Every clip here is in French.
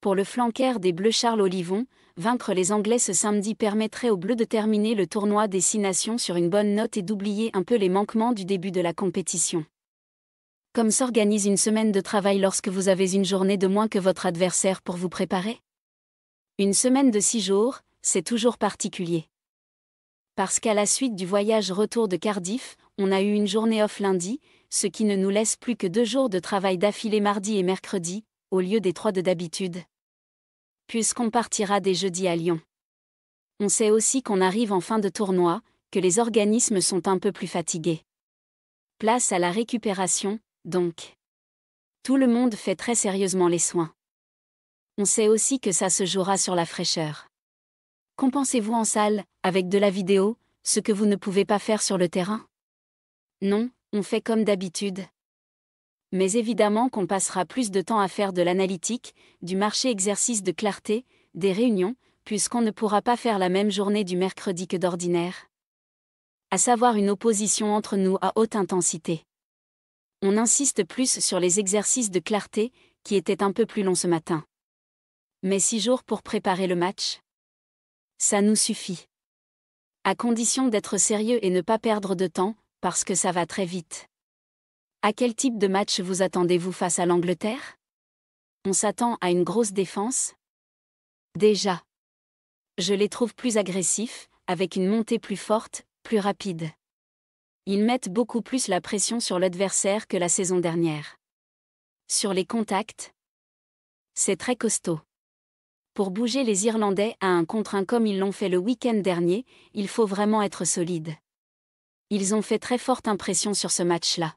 pour le flanquer des Bleus Charles Olivon, vaincre les Anglais ce samedi permettrait aux Bleus de terminer le tournoi des Six Nations sur une bonne note et d'oublier un peu les manquements du début de la compétition. Comme s'organise une semaine de travail lorsque vous avez une journée de moins que votre adversaire pour vous préparer Une semaine de six jours, c'est toujours particulier. Parce qu'à la suite du voyage retour de Cardiff, on a eu une journée off lundi, ce qui ne nous laisse plus que deux jours de travail d'affilée mardi et mercredi, au lieu des trois de d'habitude puisqu'on partira des jeudis à Lyon. On sait aussi qu'on arrive en fin de tournoi, que les organismes sont un peu plus fatigués. Place à la récupération, donc. Tout le monde fait très sérieusement les soins. On sait aussi que ça se jouera sur la fraîcheur. Compensez-vous en salle, avec de la vidéo, ce que vous ne pouvez pas faire sur le terrain Non, on fait comme d'habitude, mais évidemment qu'on passera plus de temps à faire de l'analytique, du marché exercice de clarté, des réunions, puisqu'on ne pourra pas faire la même journée du mercredi que d'ordinaire. À savoir une opposition entre nous à haute intensité. On insiste plus sur les exercices de clarté, qui étaient un peu plus longs ce matin. Mais six jours pour préparer le match Ça nous suffit. À condition d'être sérieux et ne pas perdre de temps, parce que ça va très vite. À quel type de match vous attendez-vous face à l'Angleterre On s'attend à une grosse défense Déjà. Je les trouve plus agressifs, avec une montée plus forte, plus rapide. Ils mettent beaucoup plus la pression sur l'adversaire que la saison dernière. Sur les contacts, c'est très costaud. Pour bouger les Irlandais à un contre un comme ils l'ont fait le week-end dernier, il faut vraiment être solide. Ils ont fait très forte impression sur ce match-là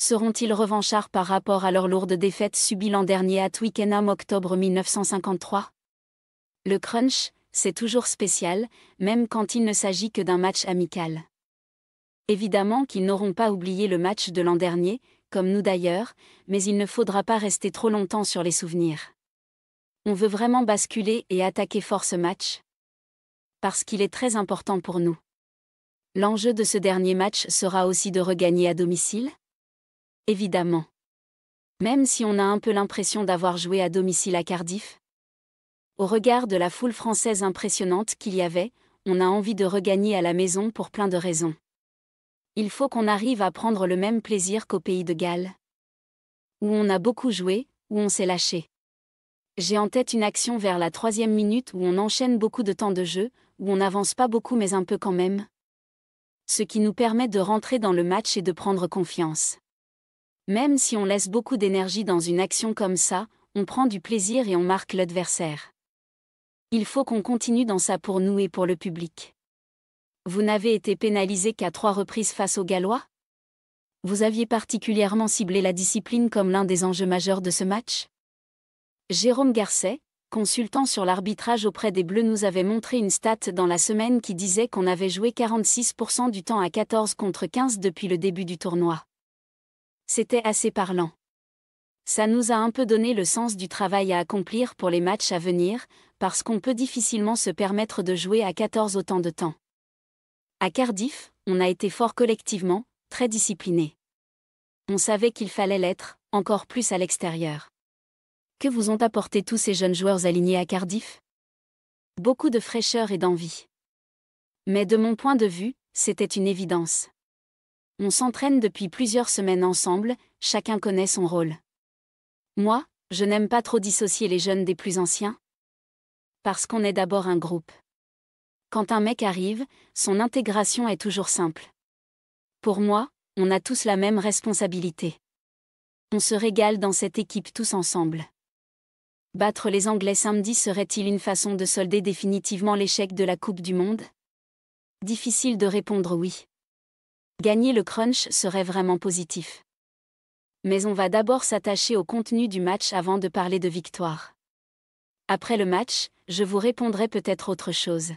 seront-ils revanchards par rapport à leur lourde défaite subie l'an dernier à Twickenham octobre 1953 Le crunch, c'est toujours spécial, même quand il ne s'agit que d'un match amical. Évidemment qu'ils n'auront pas oublié le match de l'an dernier, comme nous d'ailleurs, mais il ne faudra pas rester trop longtemps sur les souvenirs. On veut vraiment basculer et attaquer fort ce match Parce qu'il est très important pour nous. L'enjeu de ce dernier match sera aussi de regagner à domicile Évidemment. Même si on a un peu l'impression d'avoir joué à domicile à Cardiff. Au regard de la foule française impressionnante qu'il y avait, on a envie de regagner à la maison pour plein de raisons. Il faut qu'on arrive à prendre le même plaisir qu'au pays de Galles. Où on a beaucoup joué, où on s'est lâché. J'ai en tête une action vers la troisième minute où on enchaîne beaucoup de temps de jeu, où on n'avance pas beaucoup mais un peu quand même. Ce qui nous permet de rentrer dans le match et de prendre confiance. Même si on laisse beaucoup d'énergie dans une action comme ça, on prend du plaisir et on marque l'adversaire. Il faut qu'on continue dans ça pour nous et pour le public. Vous n'avez été pénalisé qu'à trois reprises face aux Gallois Vous aviez particulièrement ciblé la discipline comme l'un des enjeux majeurs de ce match Jérôme Garcet, consultant sur l'arbitrage auprès des Bleus, nous avait montré une stat dans la semaine qui disait qu'on avait joué 46% du temps à 14 contre 15 depuis le début du tournoi. C'était assez parlant. Ça nous a un peu donné le sens du travail à accomplir pour les matchs à venir, parce qu'on peut difficilement se permettre de jouer à 14 autant de temps. À Cardiff, on a été fort collectivement, très discipliné. On savait qu'il fallait l'être, encore plus à l'extérieur. Que vous ont apporté tous ces jeunes joueurs alignés à Cardiff Beaucoup de fraîcheur et d'envie. Mais de mon point de vue, c'était une évidence on s'entraîne depuis plusieurs semaines ensemble, chacun connaît son rôle. Moi, je n'aime pas trop dissocier les jeunes des plus anciens. Parce qu'on est d'abord un groupe. Quand un mec arrive, son intégration est toujours simple. Pour moi, on a tous la même responsabilité. On se régale dans cette équipe tous ensemble. Battre les Anglais samedi serait-il une façon de solder définitivement l'échec de la Coupe du Monde Difficile de répondre oui gagner le crunch serait vraiment positif. Mais on va d'abord s'attacher au contenu du match avant de parler de victoire. Après le match, je vous répondrai peut-être autre chose.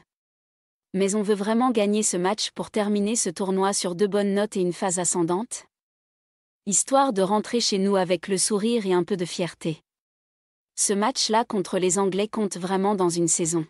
Mais on veut vraiment gagner ce match pour terminer ce tournoi sur deux bonnes notes et une phase ascendante Histoire de rentrer chez nous avec le sourire et un peu de fierté. Ce match-là contre les Anglais compte vraiment dans une saison.